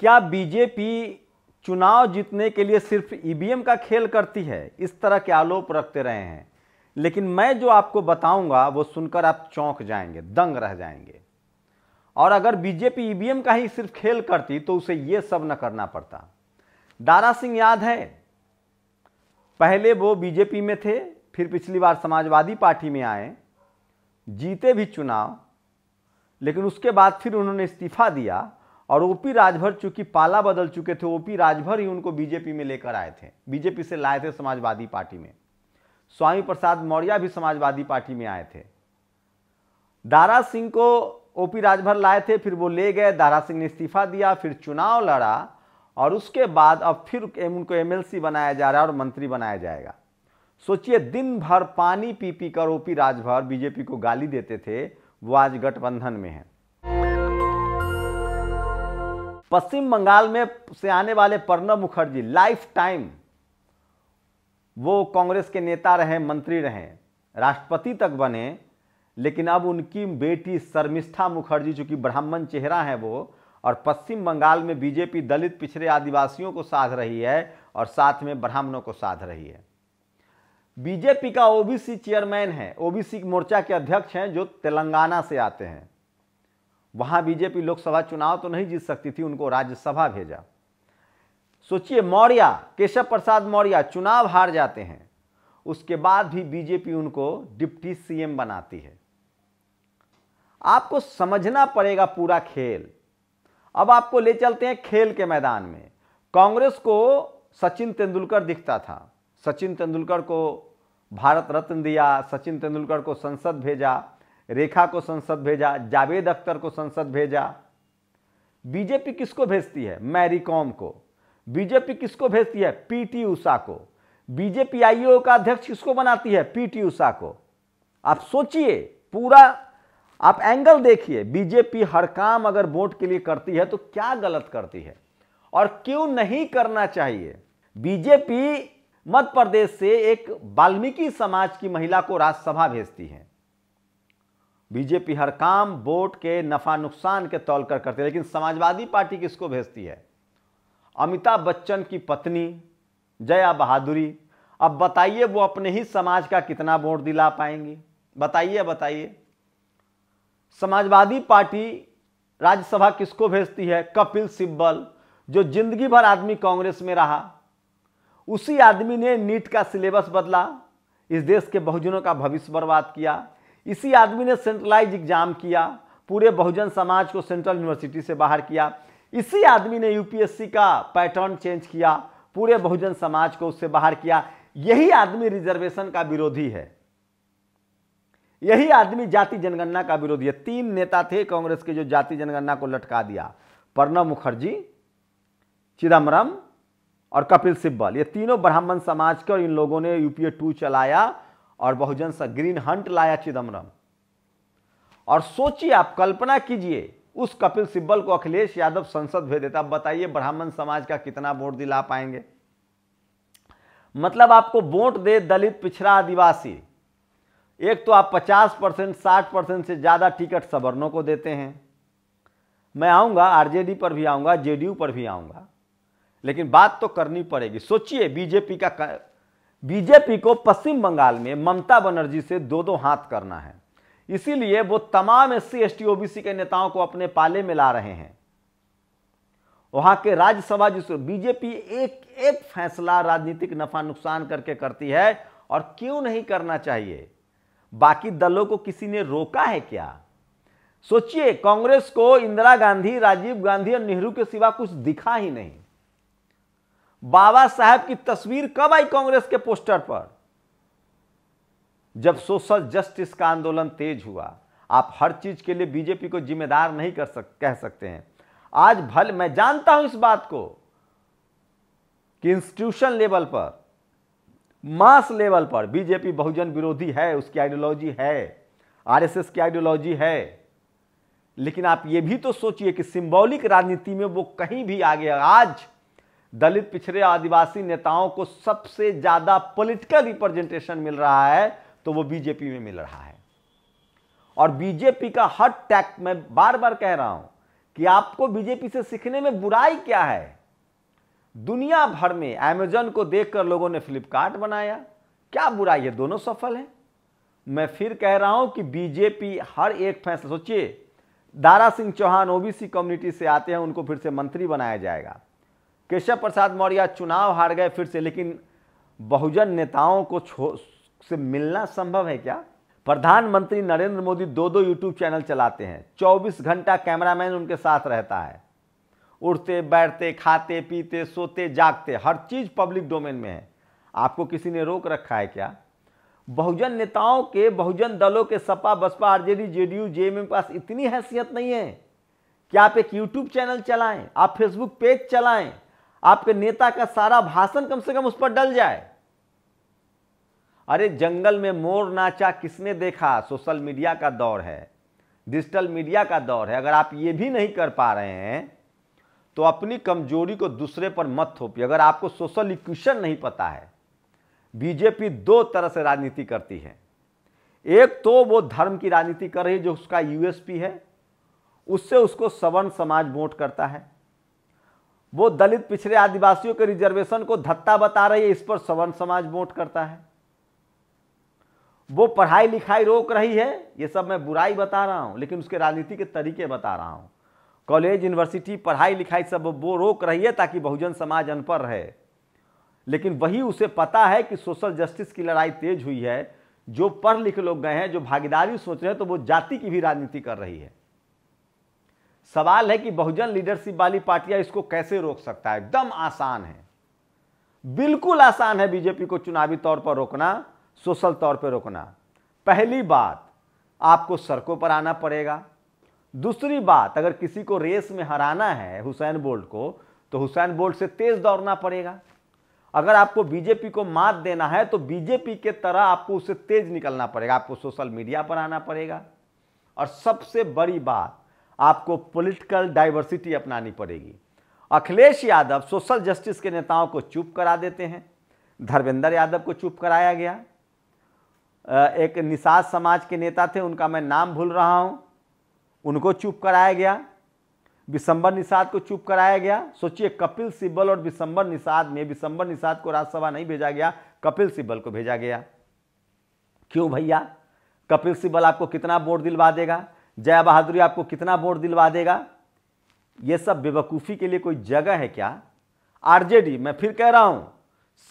क्या बीजेपी चुनाव जीतने के लिए सिर्फ ईवीएम e का खेल करती है इस तरह के आलोप रखते रहे हैं लेकिन मैं जो आपको बताऊंगा वो सुनकर आप चौंक जाएंगे दंग रह जाएंगे और अगर बीजेपी ईवीएम e का ही सिर्फ खेल करती तो उसे ये सब न करना पड़ता दारा सिंह याद है पहले वो बीजेपी में थे फिर पिछली बार समाजवादी पार्टी में आए जीते भी चुनाव लेकिन उसके बाद फिर उन्होंने इस्तीफा दिया और ओपी राजभर चूंकि पाला बदल चुके थे ओपी राजभर ही उनको बीजेपी में लेकर आए थे बीजेपी से लाए थे समाजवादी पार्टी में स्वामी प्रसाद मौर्य भी समाजवादी पार्टी में आए थे दारा सिंह को ओपी राजभर लाए थे फिर वो ले गए दारा सिंह ने इस्तीफा दिया फिर चुनाव लड़ा और उसके बाद अब फिर उनको एमएलसी बनाया जा रहा है और मंत्री बनाया जाएगा सोचिए दिन भर पानी पी पी कर ओपी राजभर बीजेपी को गाली देते थे वो आज गठबंधन में हैं पश्चिम बंगाल में से आने वाले प्रणब मुखर्जी लाइफ टाइम वो कांग्रेस के नेता रहे मंत्री रहे राष्ट्रपति तक बने लेकिन अब उनकी बेटी शर्मिष्ठा मुखर्जी जो कि ब्राह्मण चेहरा है वो और पश्चिम बंगाल में बीजेपी दलित पिछड़े आदिवासियों को साध रही है और साथ में ब्राह्मणों को साध रही है बीजेपी का ओबीसी चेयरमैन है ओबीसी मोर्चा के अध्यक्ष हैं जो तेलंगाना से आते हैं वहाँ बीजेपी लोकसभा चुनाव तो नहीं जीत सकती थी उनको राज्यसभा भेजा सोचिए मौर्य केशव प्रसाद मौर्य चुनाव हार जाते हैं उसके बाद भी बीजेपी उनको डिप्टी सीएम बनाती है आपको समझना पड़ेगा पूरा खेल अब आपको ले चलते हैं खेल के मैदान में कांग्रेस को सचिन तेंदुलकर दिखता था सचिन तेंदुलकर को भारत रत्न दिया सचिन तेंदुलकर को संसद भेजा रेखा को संसद भेजा जावेद अख्तर को संसद भेजा बीजेपी किसको भेजती है मैरी कॉम को बीजेपी किसको भेजती है पीटी उषा को बीजेपी आईओ का अध्यक्ष किसको बनाती है पीटी उषा को आप सोचिए पूरा आप एंगल देखिए बीजेपी हर काम अगर वोट के लिए करती है तो क्या गलत करती है और क्यों नहीं करना चाहिए बीजेपी मध्य प्रदेश से एक वाल्मीकि समाज की महिला को राज्यसभा भेजती है बीजेपी हर काम वोट के नफा नुकसान के तौल कर करती है लेकिन समाजवादी पार्टी किसको भेजती है अमिताभ बच्चन की पत्नी जया बहादुरी अब बताइए वो अपने ही समाज का कितना वोट दिला पाएंगी बताइए बताइए समाजवादी पार्टी राज्यसभा किसको भेजती है कपिल सिब्बल जो जिंदगी भर आदमी कांग्रेस में रहा उसी आदमी ने नीट का सिलेबस बदला इस देश के बहुजनों का भविष्य बर्बाद किया इसी आदमी ने सेंट्रलाइज एग्जाम किया पूरे बहुजन समाज को सेंट्रल यूनिवर्सिटी से बाहर किया इसी आदमी ने यूपीएससी का पैटर्न चेंज किया पूरे बहुजन समाज को उससे बाहर किया यही आदमी रिजर्वेशन का विरोधी है यही आदमी जाति जनगणना का विरोधी है तीन नेता थे कांग्रेस के जो जाति जनगणना को लटका दिया प्रणब मुखर्जी चिदम्बरम और कपिल सिब्बल ये तीनों ब्राह्मण समाज के और इन लोगों ने यूपीए टू चलाया और बहुजन सा ग्रीन हंट लाया चिदम्बरम और सोचिए आप कल्पना कीजिए उस कपिल सिब्बल को अखिलेश यादव संसद भेज देता बताइए ब्राह्मण समाज का कितना वोट दिला पाएंगे मतलब आपको वोट दे दलित पिछड़ा आदिवासी एक तो आप 50 परसेंट साठ परसेंट से ज़्यादा टिकट सवर्णों को देते हैं मैं आऊंगा आरजेडी पर भी आऊंगा जेडीयू पर भी आऊंगा लेकिन बात तो करनी पड़ेगी सोचिए बीजेपी का बीजेपी को पश्चिम बंगाल में ममता बनर्जी से दो दो हाथ करना है इसीलिए वो तमाम S C S T OBC के नेताओं को अपने पाले में ला रहे हैं वहां के राज्यसभा जिस बीजेपी एक एक फैसला राजनीतिक नफा नुकसान करके करती है और क्यों नहीं करना चाहिए बाकी दलों को किसी ने रोका है क्या सोचिए कांग्रेस को इंदिरा गांधी राजीव गांधी और नेहरू के सिवा कुछ दिखा ही नहीं बाबा साहब की तस्वीर कब आई कांग्रेस के पोस्टर पर जब सोशल जस्टिस का आंदोलन तेज हुआ आप हर चीज के लिए बीजेपी को जिम्मेदार नहीं कर सक कह सकते हैं आज भल मैं जानता हूं इस बात को कि इंस्टीट्यूशन लेवल पर मास लेवल पर बीजेपी बहुजन विरोधी है उसकी आइडियोलॉजी है आरएसएस की आइडियोलॉजी है लेकिन आप यह भी तो सोचिए कि सिंबॉलिक राजनीति में वो कहीं भी आगे आज दलित पिछड़े आदिवासी नेताओं को सबसे ज्यादा पॉलिटिकल रिप्रेजेंटेशन मिल रहा है तो वो बीजेपी में मिल रहा है और बीजेपी का हर टैक मैं बार बार कह रहा हूं कि आपको बीजेपी से सीखने में बुराई क्या है दुनिया भर में एमेजन को देखकर लोगों ने फ्लिपकार्ट बनाया क्या बुराई है दोनों सफल हैं मैं फिर कह रहा हूं कि बीजेपी हर एक फैसला सोचिए दारा सिंह चौहान ओबीसी कम्युनिटी से आते हैं उनको फिर से मंत्री बनाया जाएगा केशव प्रसाद मौर्य चुनाव हार गए फिर से लेकिन बहुजन नेताओं को से मिलना संभव है क्या प्रधानमंत्री नरेंद्र मोदी दो दो यूट्यूब चैनल चलाते हैं 24 घंटा कैमरामैन उनके साथ रहता है उठते बैठते खाते पीते सोते जागते हर चीज़ पब्लिक डोमेन में है आपको किसी ने रोक रखा है क्या बहुजन नेताओं के बहुजन दलों के Sapa Basapa RJD JDU JMM के पास इतनी हैसियत नहीं है क्या आप एक यूट्यूब चैनल चलाएं आप फेसबुक पेज चलाएं आपके नेता का सारा भाषण कम से कम उस पर डल जाए अरे जंगल में मोर नाचा किसने देखा सोशल मीडिया का दौर है डिजिटल मीडिया का दौर है अगर आप ये भी नहीं कर पा रहे हैं तो अपनी कमजोरी को दूसरे पर मत थोपिए अगर आपको सोशल इक्वेशन नहीं पता है बीजेपी दो तरह से राजनीति करती है एक तो वो धर्म की राजनीति कर रही है जो उसका यूएसपी है उससे उसको सवर्ण समाज वोट करता है वो दलित पिछड़े आदिवासियों के रिजर्वेशन को धत्ता बता रही है इस पर सवर्ण समाज वोट करता है वो पढ़ाई लिखाई रोक रही है ये सब मैं बुराई बता रहा हूँ लेकिन उसके राजनीति के तरीके बता रहा हूँ कॉलेज यूनिवर्सिटी पढ़ाई लिखाई सब वो रोक रही है ताकि बहुजन समाज अनपढ़ रहे लेकिन वही उसे पता है कि सोशल जस्टिस की लड़ाई तेज हुई है जो पढ़ लिख लोग गए हैं जो भागीदारी सोच रहे हैं तो वो जाति की भी राजनीति कर रही है सवाल है कि बहुजन लीडरशिप वाली पार्टियां इसको कैसे रोक सकता है एकदम आसान है बिल्कुल आसान है बीजेपी को चुनावी तौर पर रोकना सोशल तौर पर रोकना पहली बात आपको सड़कों पर आना पड़ेगा दूसरी बात अगर किसी को रेस में हराना है हुसैन बोल्ट को तो हुसैन बोल्ट से तेज दौड़ना पड़ेगा अगर आपको बीजेपी को मात देना है तो बीजेपी के तरह आपको उससे तेज निकलना पड़ेगा आपको सोशल मीडिया पर आना पड़ेगा और सबसे बड़ी बात आपको पॉलिटिकल डाइवर्सिटी अपनानी पड़ेगी अखिलेश यादव सोशल जस्टिस के नेताओं को चुप करा देते हैं धर्मेंद्र यादव को चुप कराया गया एक निषाद समाज के नेता थे उनका मैं नाम भूल रहा हूँ उनको चुप कराया गया विसंबर निषाद को चुप कराया गया सोचिए कपिल सिब्बल और विशंबर निषाद में विशंबर निषाद को राज्यसभा नहीं भेजा गया कपिल सिब्बल को भेजा गया क्यों भैया कपिल सिब्बल आपको कितना वोट दिलवा देगा जया बहादुरी आपको कितना वोट दिलवा देगा ये सब बेवकूफ़ी के लिए कोई जगह है क्या आरजेडी मैं फिर कह रहा हूँ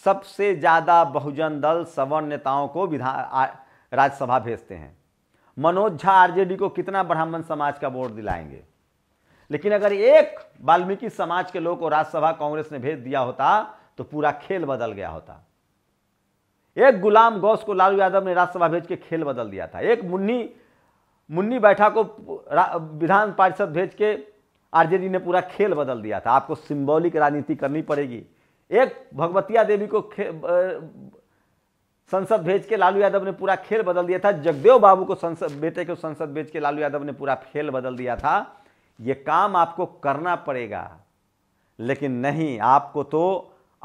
सबसे ज़्यादा बहुजन दल सवर्ण नेताओं को विधान राज्यसभा भेजते हैं मनोज झा आरजेडी को कितना ब्राह्मण समाज का वोट दिलाएंगे लेकिन अगर एक वाल्मीकि समाज के लोग को राज्यसभा कांग्रेस ने भेज दिया होता तो पूरा खेल बदल गया होता एक गुलाम गौस को लालू यादव ने राज्यसभा भेज के खेल बदल दिया था एक मुन्नी मुन्नी बैठा को विधान पार्षद भेज के आरजेडी ने पूरा खेल बदल दिया था आपको सिंबॉलिक राजनीति करनी पड़ेगी एक भगवतिया देवी को संसद भेज के लालू यादव ने पूरा खेल बदल दिया था जगदेव बाबू को संसद बेटे को संसद भेज के लालू यादव ने पूरा खेल बदल दिया था ये काम आपको करना पड़ेगा लेकिन नहीं आपको तो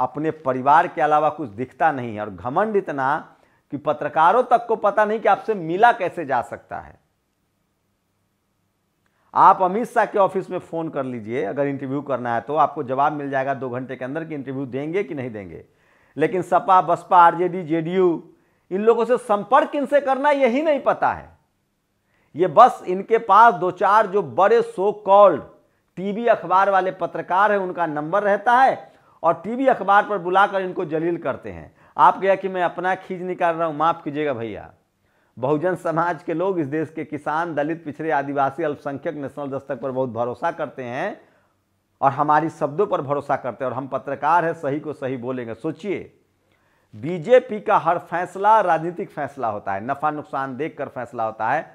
अपने परिवार के अलावा कुछ दिखता नहीं है और घमंड इतना कि पत्रकारों तक को पता नहीं कि आपसे मिला कैसे जा सकता है आप अमित शाह के ऑफिस में फ़ोन कर लीजिए अगर इंटरव्यू करना है तो आपको जवाब मिल जाएगा दो घंटे के अंदर कि इंटरव्यू देंगे कि नहीं देंगे लेकिन सपा बसपा आरजेडी जेडीयू इन लोगों से संपर्क किनसे करना यही नहीं पता है ये बस इनके पास दो चार जो बड़े सो कॉल्ड टीवी अखबार वाले पत्रकार हैं उनका नंबर रहता है और टीवी अखबार पर बुलाकर इनको जलील करते हैं आप गया कि मैं अपना खींच निकाल रहा हूँ माफ़ कीजिएगा भैया बहुजन समाज के लोग इस देश के किसान दलित पिछड़े आदिवासी अल्पसंख्यक नेशनल दस्तक पर बहुत भरोसा करते हैं और हमारी शब्दों पर भरोसा करते हैं और हम पत्रकार हैं सही को सही बोलेंगे सोचिए बीजेपी का हर फैसला राजनीतिक फैसला होता है नफ़ा नुकसान देखकर फैसला होता है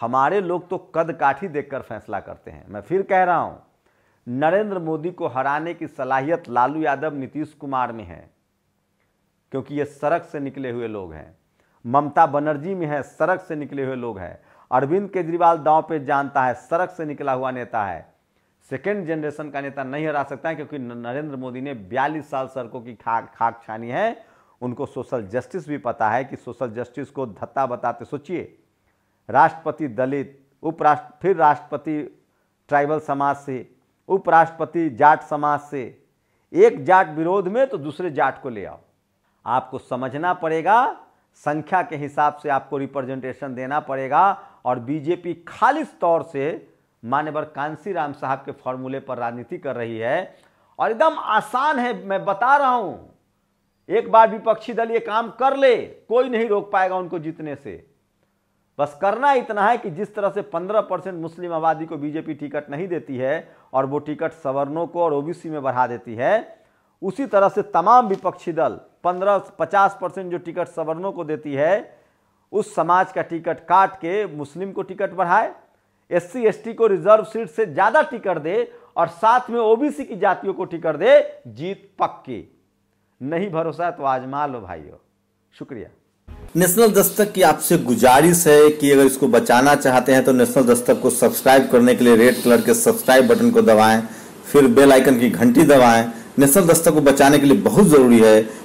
हमारे लोग तो कद काठी देखकर फैसला करते हैं मैं फिर कह रहा हूँ नरेंद्र मोदी को हराने की सलाहियत लालू यादव नीतीश कुमार में है क्योंकि ये सड़क से निकले हुए लोग हैं ममता बनर्जी में है सड़क से निकले हुए लोग हैं अरविंद केजरीवाल दांव पे जानता है सड़क से निकला हुआ नेता है सेकेंड जनरेशन का नेता नहीं हरा सकता है क्योंकि नरेंद्र मोदी ने 42 साल सड़कों की खाक खाक छानी है उनको सोशल जस्टिस भी पता है कि सोशल जस्टिस को धत्ता बताते सोचिए राष्ट्रपति दलित उपराष्ट्र फिर राष्ट्रपति ट्राइबल समाज से उपराष्ट्रपति जाट समाज से एक जाट विरोध में तो दूसरे जाट को ले आओ आपको समझना पड़ेगा संख्या के हिसाब से आपको रिप्रेजेंटेशन देना पड़ेगा और बीजेपी खालिश तौर से मान्यवर कांसी राम साहब के फॉर्मूले पर राजनीति कर रही है और एकदम आसान है मैं बता रहा हूं एक बार विपक्षी दल ये काम कर ले कोई नहीं रोक पाएगा उनको जीतने से बस करना इतना है कि जिस तरह से 15 परसेंट मुस्लिम आबादी को बीजेपी टिकट नहीं देती है और वो टिकट सवर्णों को और ओबीसी में बढ़ा देती है उसी तरह से तमाम विपक्षी दल पंद्रह पचास परसेंट जो टिकट सवर्णों को देती है उस समाज का टिकट काट के मुस्लिम को टिकट बढ़ाए एस सी को रिजर्व सीट से ज़्यादा टिकट दे और साथ में ओबीसी की जातियों को टिकट दे जीत पक्की नहीं भरोसा तो आजमा लो भाइयों शुक्रिया नेशनल दस्तक की आपसे गुजारिश है कि अगर इसको बचाना चाहते हैं तो नेशनल दस्तक को सब्सक्राइब करने के लिए रेड कलर के सब्सक्राइब बटन को दबाएं फिर बेल आइकन की घंटी दबाएं नेशनल दस्तक को बचाने के लिए बहुत ज़रूरी है